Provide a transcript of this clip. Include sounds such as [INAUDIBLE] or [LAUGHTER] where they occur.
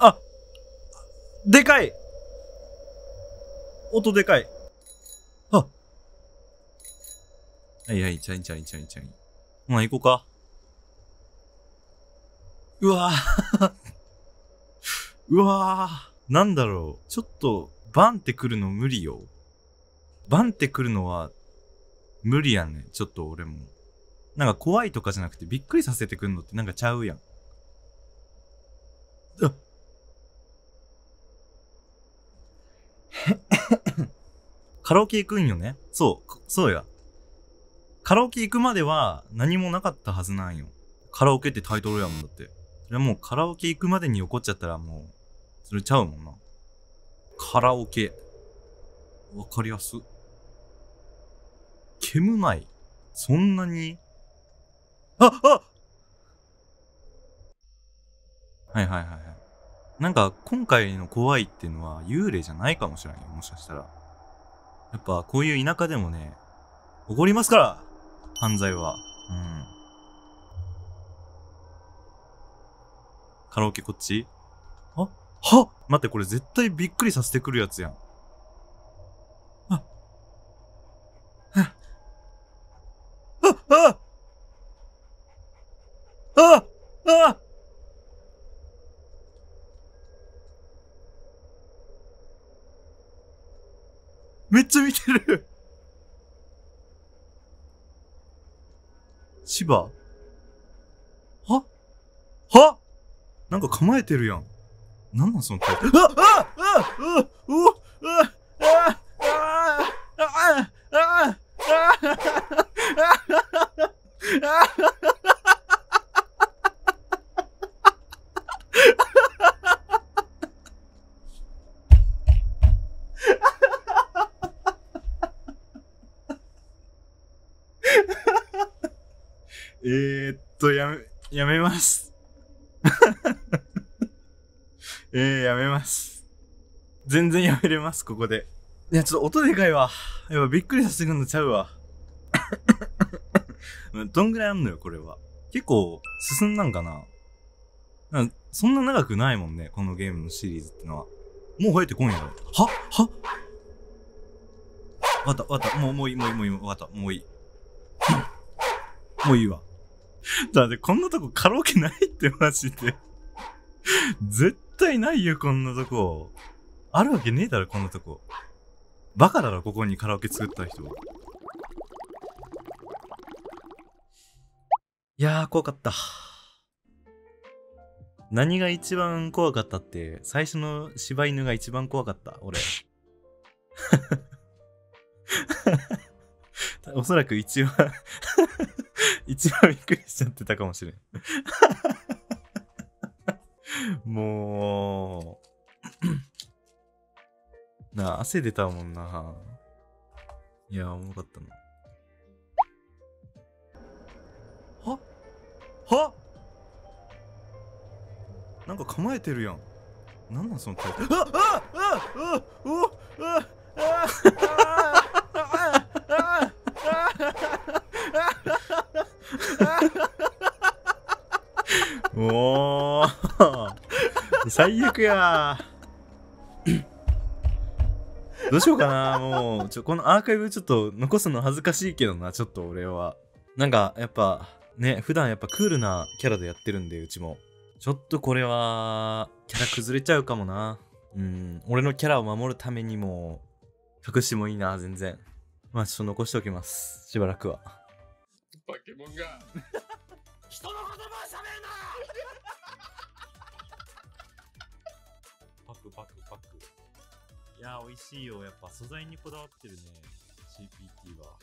あ、でかい音でかい。あ。はいはい、チャインチャインチャインチャイン。まあ行こうか。うわぁ [LAUGHS] うわぁ。なんだろう。ちょっと、バンってくるの無理よ。バンってくるのは、無理やね。ちょっと俺も。なんか怖いとかじゃなくて、びっくりさせてくんのってなんかちゃうやん。[LAUGHS] カラオケ行くんよねそう、そうや。カラオケ行くまでは何もなかったはずなんよ。カラオケってタイトルやもんだって。それもうカラオケ行くまでに怒っちゃったらもう、それちゃうもんな。カラオケ。わかりやす。煙ない。そんなにあ、あはいはいはいはいなんか今回の怖いっていうのは幽霊じゃないかもしれないよもしかしたらやっぱこういう田舎でもね起こりますから犯罪はうんカラオケこっちあはっ待ってこれ絶対びっくりさせてくるやつやんめっちゃ見てる千葉ははなんか構えてるやん。なんなんそのタイトああああああえー、っと、やめ、やめます。[LAUGHS] えー、やめます。全然やめれます、ここで。いや、ちょっと音でかいわ。やっぱびっくりさせるのちゃうわ。[COUGHS] どんぐらいあんのよ、これは。結構、進んだんかななんそんな長くないもんね、このゲームのシリーズってのは。もう入ってこんやろ。ははわかった、わかった。もう、もういい、もういい、もういい、わかった。もういい。[COUGHS] もういいわ。[LAUGHS] だってこんなとこカラオケないってマジで。[LAUGHS] 絶対ないよ、こんなとこ。あるわけねえだろ、こんなとこ。バカだろ、ここにカラオケ作った人。いやー、怖かった。何が一番怖かったって、最初の柴犬が一番怖かった、俺。[LAUGHS] おそらく一番一番びっくりしちゃってたかもしれん。もう、なあ、汗出たもんな。いや、重かったな。ははなんか構えてるやん。なんなんその体。イプ。あああああああおう最悪やどうしようかなもうちょこのアーカイブちょっと残すの恥ずかしいけどなちょっと俺はなんかやっぱね普段やっぱクールなキャラでやってるんでうちもちょっとこれはキャラ崩れちゃうかもなうん俺のキャラを守るためにも隠してもいいな全然まあちょっと残しておきますしばらくはケモンが人の言葉を喋べんな [LAUGHS] パクパクパクいや美味しいよやっぱ素材にこだわってるね CPT は。